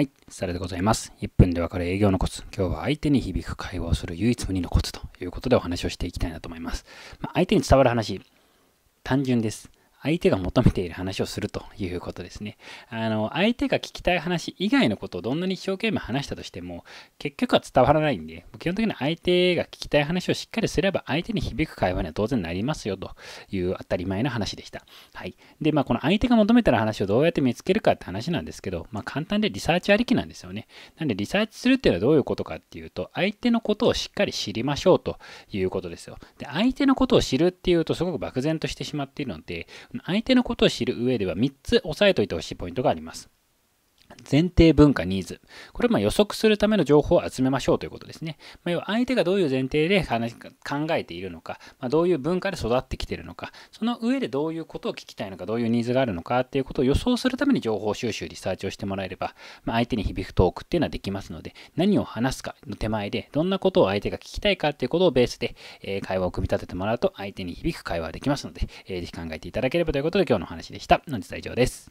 はい、それでございます。1分でわかる営業のコツ。今日は相手に響く会話をする唯一無二のコツということでお話をしていきたいなと思います。まあ、相手に伝わる話、単純です。相手が求めている話をするということですね。あの、相手が聞きたい話以外のことをどんなに一生懸命話したとしても、結局は伝わらないんで、基本的に相手が聞きたい話をしっかりすれば、相手に響く会話には当然なりますよという当たり前の話でした。はい。で、まあ、この相手が求めてる話をどうやって見つけるかって話なんですけど、まあ、簡単でリサーチありきなんですよね。なんで、リサーチするっていうのはどういうことかっていうと、相手のことをしっかり知りましょうということですよ。で、相手のことを知るっていうと、すごく漠然としてしまっているので、相手のことを知る上では3つ押さえておいてほしいポイントがあります。前提文化ニーズ。これはま予測するための情報を集めましょうということですね。まあ、要は相手がどういう前提で考えているのか、まあ、どういう文化で育ってきているのか、その上でどういうことを聞きたいのか、どういうニーズがあるのかっていうことを予想するために情報収集、リサーチをしてもらえれば、まあ、相手に響くトークっていうのはできますので、何を話すかの手前で、どんなことを相手が聞きたいかっていうことをベースで、え会話を組み立ててもらうと相手に響く会話ができますので、えー、ぜひ考えていただければということで今日の話でした。本日は以上です。